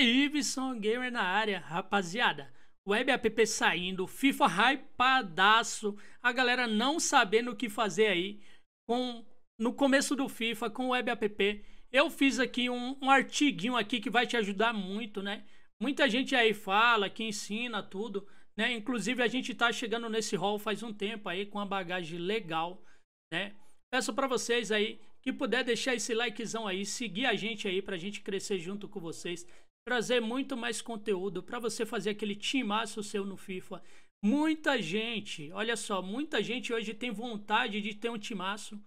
Iveson Gamer na área, rapaziada. Web app saindo, FIFA hypadaço, a galera não sabendo o que fazer aí com no começo do FIFA com web app. Eu fiz aqui um, um artiguinho aqui que vai te ajudar muito, né? Muita gente aí fala, que ensina tudo, né? Inclusive a gente tá chegando nesse hall faz um tempo aí com uma bagagem legal, né? Peço para vocês aí que puder deixar esse likezão aí, seguir a gente aí pra gente crescer junto com vocês trazer muito mais conteúdo para você fazer aquele timaço seu no FIFA. Muita gente, olha só, muita gente hoje tem vontade de ter um timaço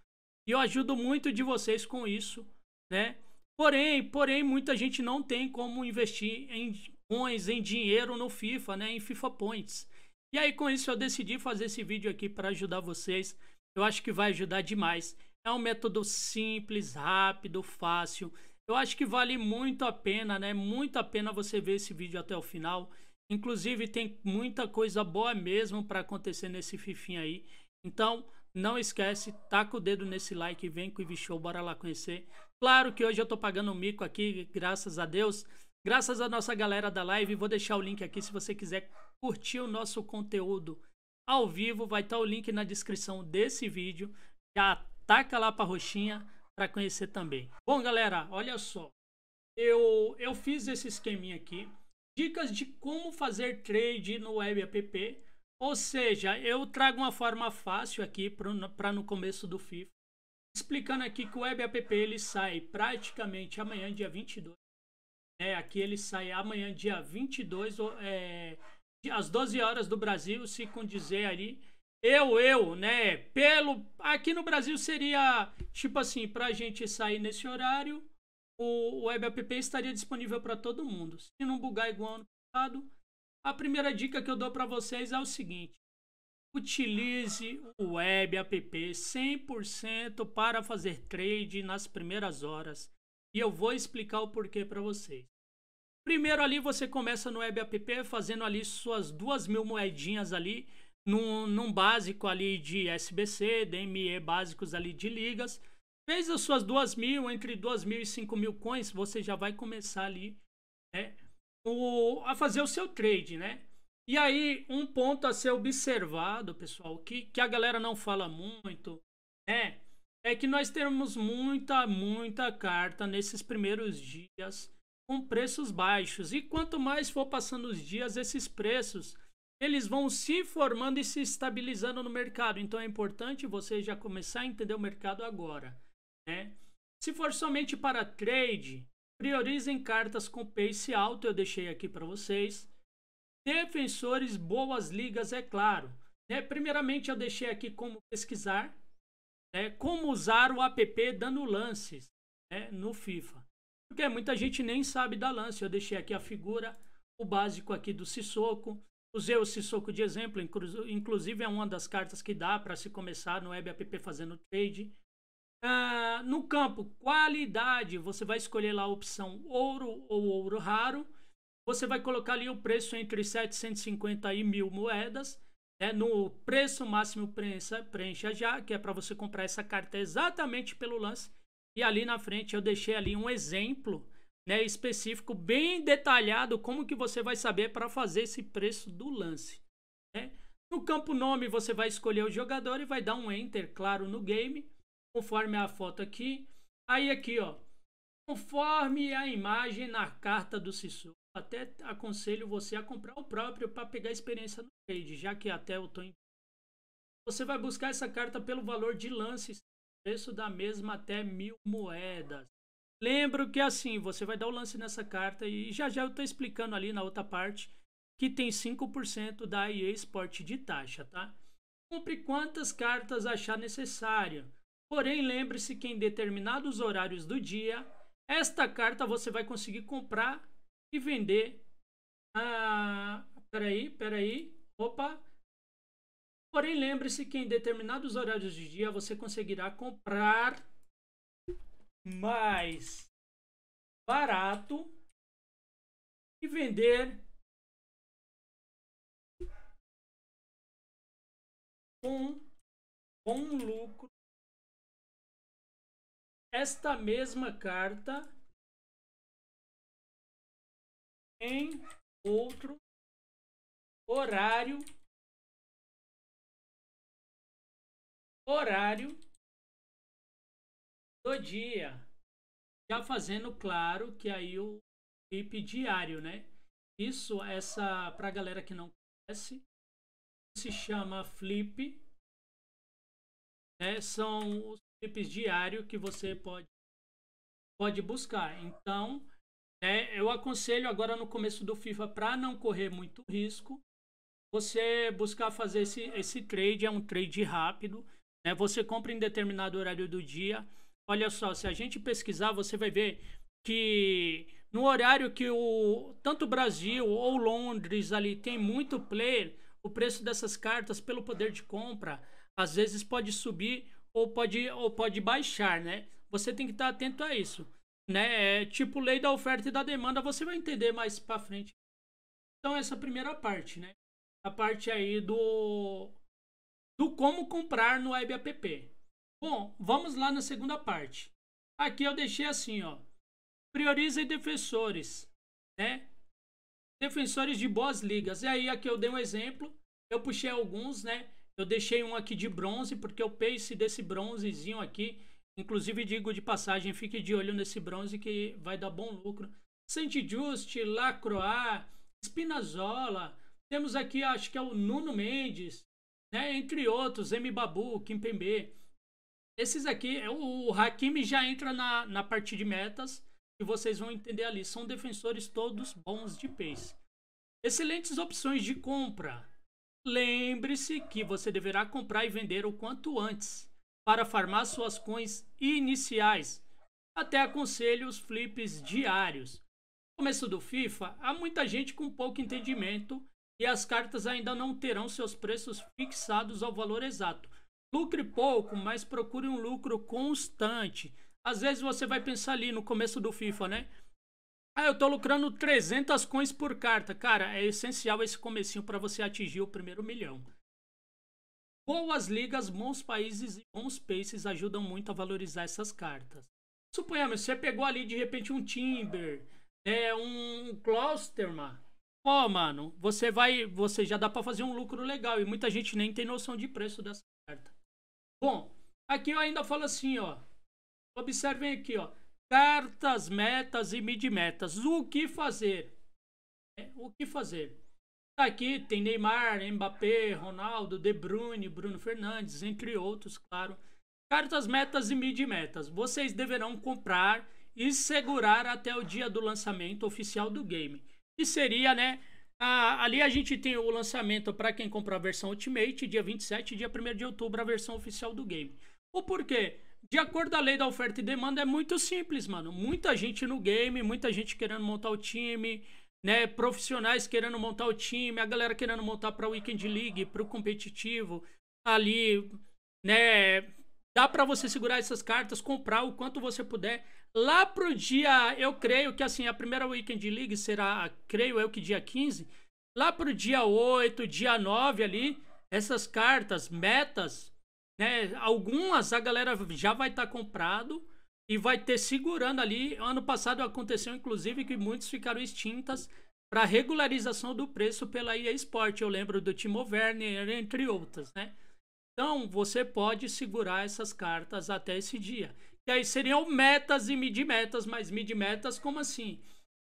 e eu ajudo muito de vocês com isso, né? Porém, porém muita gente não tem como investir em coins, em dinheiro no FIFA, né, em FIFA Points. E aí com isso eu decidi fazer esse vídeo aqui para ajudar vocês. Eu acho que vai ajudar demais. É um método simples, rápido, fácil eu acho que vale muito a pena, né? Muito a pena você ver esse vídeo até o final. Inclusive tem muita coisa boa mesmo para acontecer nesse fifinho aí. Então, não esquece, taca o dedo nesse like, vem com o Ivy bora lá conhecer. Claro que hoje eu tô pagando um mico aqui, graças a Deus. Graças à nossa galera da live, vou deixar o link aqui se você quiser curtir o nosso conteúdo ao vivo, vai estar tá o link na descrição desse vídeo. Já taca lá pra roxinha, para conhecer também. Bom, galera, olha só. Eu, eu fiz esse esqueminha aqui. Dicas de como fazer trade no web app. Ou seja, eu trago uma forma fácil aqui para no começo do FIFA. Explicando aqui que o web app ele sai praticamente amanhã, dia 22. É, aqui ele sai amanhã, dia 22, é, às 12 horas do Brasil, se condizer ali eu, eu, né? Pelo. Aqui no Brasil seria tipo assim, pra gente sair nesse horário, o, web app estaria disponível para todo mundo. Se não bugar igual ano passado, a primeira dica que eu dou para vocês é o seguinte: utilize o web app 100% para fazer trade nas primeiras horas. E eu vou explicar o porquê para vocês. Primeiro ali você começa no web app fazendo ali suas duas mil moedinhas ali num, num básico ali de SBC, DME básicos ali de ligas. Fez as suas duas mil, entre duas mil e cinco mil coins, você já vai começar ali né, o, a fazer o seu trade, né? E aí, um ponto a ser observado, pessoal, que, que a galera não fala muito, né? É que nós temos muita, muita carta nesses primeiros dias com preços baixos. E quanto mais for passando os dias, esses preços eles vão se formando e se estabilizando no mercado. Então é importante você já começar a entender o mercado agora. Né? Se for somente para trade, priorizem cartas com pace alto, eu deixei aqui para vocês. Defensores, boas ligas, é claro. Né? Primeiramente eu deixei aqui como pesquisar, né? como usar o app dando lances né? no FIFA. Porque muita gente nem sabe da lance, eu deixei aqui a figura, o básico aqui do Sissoko, Usei esse soco de exemplo, inclusive é uma das cartas que dá para se começar no web app fazendo trade. Uh, no campo qualidade, você vai escolher lá a opção ouro ou ouro raro. Você vai colocar ali o preço entre 750 e 1000 moedas. Né? No preço máximo preencha, preencha já, que é para você comprar essa carta exatamente pelo lance. E ali na frente eu deixei ali um exemplo né, específico, bem detalhado, como que você vai saber para fazer esse preço do lance. Né? No campo nome, você vai escolher o jogador e vai dar um Enter, claro, no game, conforme a foto aqui. Aí aqui, ó, conforme a imagem na carta do Sissu. Até aconselho você a comprar o próprio para pegar experiência no trade, já que até eu tô em... Você vai buscar essa carta pelo valor de lance, preço da mesma até mil moedas. Lembro que assim, você vai dar o lance nessa carta e já já eu tô explicando ali na outra parte que tem 5% da EA Sport de taxa, tá? Compre quantas cartas achar necessária. Porém, lembre-se que em determinados horários do dia, esta carta você vai conseguir comprar e vender. Ah, peraí, peraí. Opa. Porém, lembre-se que em determinados horários do dia você conseguirá comprar mais barato e vender com bom lucro esta mesma carta em outro horário horário do dia. Já fazendo claro que aí o clipe diário, né? Isso, essa, pra galera que não conhece, se chama Flip. Né? São os flips diários que você pode, pode buscar. Então, é, eu aconselho agora no começo do FIFA, para não correr muito risco, você buscar fazer esse, esse trade, é um trade rápido. Né? Você compra em determinado horário do dia Olha só, se a gente pesquisar, você vai ver que no horário que o tanto Brasil ou Londres ali tem muito player, o preço dessas cartas pelo poder de compra às vezes pode subir ou pode ou pode baixar, né? Você tem que estar atento a isso, né? É tipo lei da oferta e da demanda, você vai entender mais para frente. Então essa primeira parte, né? A parte aí do do como comprar no web app. Bom, vamos lá na segunda parte. Aqui eu deixei assim, ó. Priorize defensores, né? Defensores de boas ligas. E aí aqui eu dei um exemplo. Eu puxei alguns, né? Eu deixei um aqui de bronze, porque o pace desse bronzezinho aqui. Inclusive, digo de passagem, fique de olho nesse bronze que vai dar bom lucro. Saint-Just, Lacroix, Spinazzola. Temos aqui, acho que é o Nuno Mendes, né? Entre outros, M. Babu, pembe esses aqui, é o Hakimi já entra na, na parte de metas e vocês vão entender ali. São defensores todos bons de pace. Excelentes opções de compra. Lembre-se que você deverá comprar e vender o quanto antes para farmar suas coins iniciais. Até aconselho os flips diários. começo do FIFA, há muita gente com pouco entendimento e as cartas ainda não terão seus preços fixados ao valor exato. Lucre pouco, mas procure um lucro constante. Às vezes você vai pensar ali no começo do FIFA, né? Ah, eu tô lucrando 300 coins por carta. Cara, é essencial esse comecinho para você atingir o primeiro milhão. Boas ligas, bons países e bons paces ajudam muito a valorizar essas cartas. Suponhamos, você pegou ali de repente um Timber, é um Closterman. Ó, oh, mano, você vai, você já dá para fazer um lucro legal e muita gente nem tem noção de preço dessa carta. Bom, aqui eu ainda falo assim, ó. Observem aqui, ó. Cartas, metas e mid-metas. O que fazer? É, o que fazer? Tá aqui tem Neymar, Mbappé, Ronaldo, De Bruyne, Bruno Fernandes, entre outros, claro. Cartas, metas e mid-metas. Vocês deverão comprar e segurar até o dia do lançamento oficial do game. Que seria, né, ah, ali a gente tem o lançamento para quem comprou a versão Ultimate, dia 27 dia 1 de outubro, a versão oficial do game. O porquê? De acordo com a lei da oferta e demanda, é muito simples, mano. Muita gente no game, muita gente querendo montar o time, né? Profissionais querendo montar o time, a galera querendo montar para Weekend League, para o competitivo, ali, né? Dá para você segurar essas cartas, comprar o quanto você puder. Lá pro dia, eu creio que assim, a primeira Weekend League será, creio eu que dia 15. Lá pro dia 8, dia 9 ali, essas cartas, metas, né? Algumas a galera já vai estar tá comprado e vai ter segurando ali. Ano passado aconteceu, inclusive, que muitos ficaram extintas para regularização do preço pela EA Sport. Eu lembro do Timo Werner, entre outras, né? Então, você pode segurar essas cartas até esse dia que aí seriam metas e mid-metas, mas mid-metas como assim?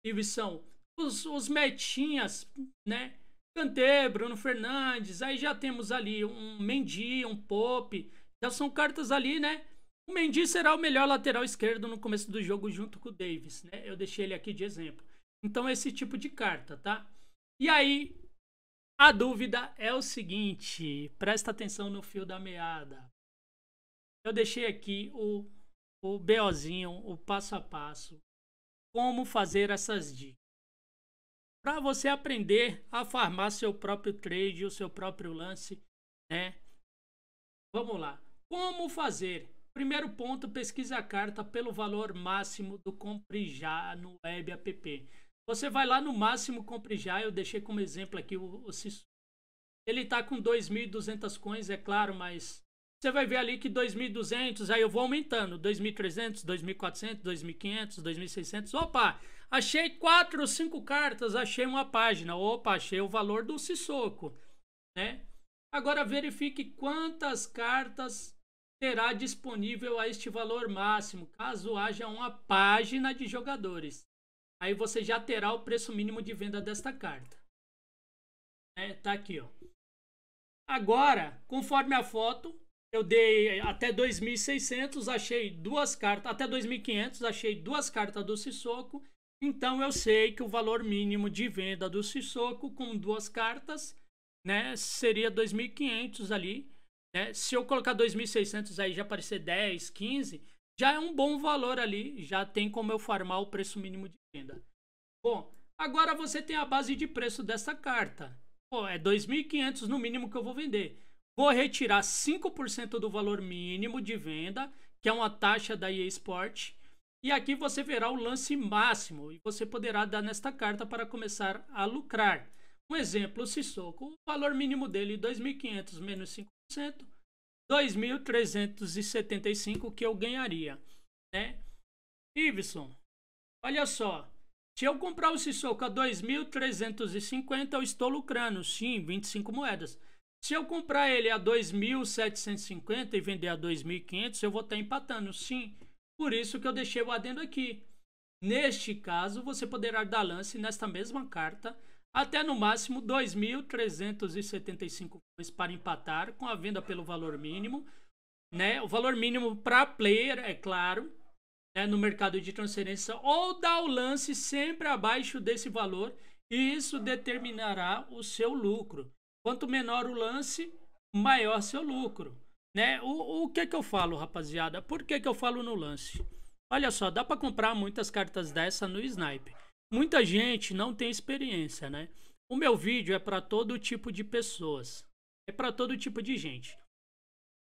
e são os, os metinhas, né? Kanté, Bruno Fernandes, aí já temos ali um Mendy, um Pope, já são cartas ali, né? O Mendy será o melhor lateral esquerdo no começo do jogo junto com o Davis, né? Eu deixei ele aqui de exemplo. Então esse tipo de carta, tá? E aí a dúvida é o seguinte, presta atenção no fio da meada. Eu deixei aqui o o BOzinho, o passo a passo, como fazer essas dicas. Para você aprender a farmar seu próprio trade, o seu próprio lance, né? Vamos lá. Como fazer? Primeiro ponto, pesquisa a carta pelo valor máximo do compre já no web app. Você vai lá no máximo compre já, eu deixei como exemplo aqui o, o Ele está com 2.200 coins, é claro, mas você vai ver ali que 2.200, aí eu vou aumentando, 2.300, 2.400, 2.500, 2.600. Opa, achei quatro ou cinco cartas, achei uma página. Opa, achei o valor do Sissoko, né? Agora verifique quantas cartas terá disponível a este valor máximo, caso haja uma página de jogadores. Aí você já terá o preço mínimo de venda desta carta. É, tá aqui, ó. Agora, conforme a foto, eu dei até 2.600, achei duas cartas, até 2.500, achei duas cartas do Sissoko. Então eu sei que o valor mínimo de venda do Sissoko com duas cartas, né, seria 2.500 ali, né? Se eu colocar 2.600 aí já aparecer 10, 15, já é um bom valor ali, já tem como eu farmar o preço mínimo de venda. Bom, agora você tem a base de preço dessa carta. Pô, é 2.500 no mínimo que eu vou vender. Vou retirar 5% do valor mínimo de venda, que é uma taxa da EA Sport. E aqui você verá o lance máximo e você poderá dar nesta carta para começar a lucrar. Um exemplo, o Sissoko, o valor mínimo dele 2.500 menos 5%, 2.375 que eu ganharia, né? Iveson, olha só, se eu comprar o Sissoko a 2.350, eu estou lucrando, sim, 25 moedas. Se eu comprar ele a 2.750 e vender a 2.500, eu vou estar tá empatando, sim. Por isso que eu deixei o adendo aqui. Neste caso, você poderá dar lance nesta mesma carta até no máximo 2.375 para empatar com a venda pelo valor mínimo. Né? O valor mínimo para player, é claro, né? no mercado de transferência, ou dar o lance sempre abaixo desse valor, e isso determinará o seu lucro. Quanto menor o lance, maior seu lucro. Né? O, o que que eu falo, rapaziada? Por que que eu falo no lance? Olha só, dá para comprar muitas cartas dessa no Snipe. Muita gente não tem experiência, né? O meu vídeo é para todo tipo de pessoas. É para todo tipo de gente.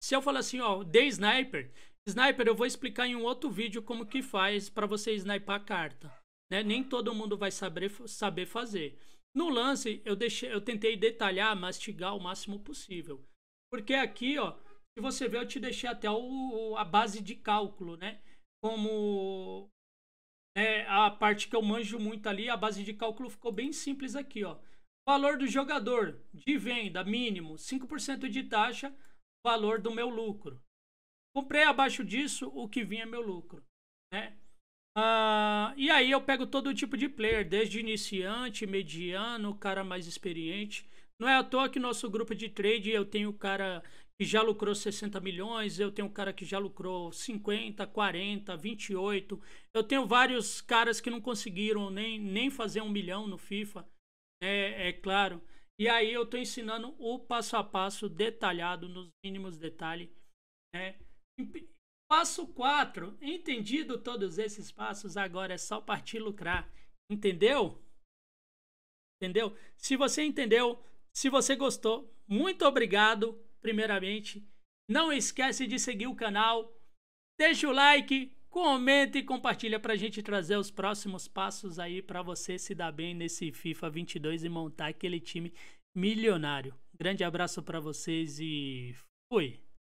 Se eu falar assim, ó, de sniper, sniper eu vou explicar em um outro vídeo como que faz para você sniper a carta, né? Nem todo mundo vai saber saber fazer. No lance, eu, deixei, eu tentei detalhar, mastigar o máximo possível. Porque aqui, ó, se você ver, eu te deixei até o, a base de cálculo, né? Como é a parte que eu manjo muito ali, a base de cálculo ficou bem simples aqui, ó. Valor do jogador de venda mínimo 5% de taxa, valor do meu lucro. Comprei abaixo disso o que vinha meu lucro, né? Uh, e aí eu pego todo tipo de player, desde iniciante, mediano, cara mais experiente. Não é à toa que nosso grupo de trade eu tenho cara que já lucrou 60 milhões, eu tenho cara que já lucrou 50, 40, 28. Eu tenho vários caras que não conseguiram nem, nem fazer um milhão no FIFA, é, é claro. E aí eu estou ensinando o passo a passo detalhado, nos mínimos detalhes. Né? Passo 4. Entendido todos esses passos, agora é só partir lucrar. Entendeu? Entendeu? Se você entendeu, se você gostou, muito obrigado, primeiramente. Não esquece de seguir o canal. Deixa o like, comenta e compartilha para a gente trazer os próximos passos aí para você se dar bem nesse FIFA 22 e montar aquele time milionário. Grande abraço para vocês e fui!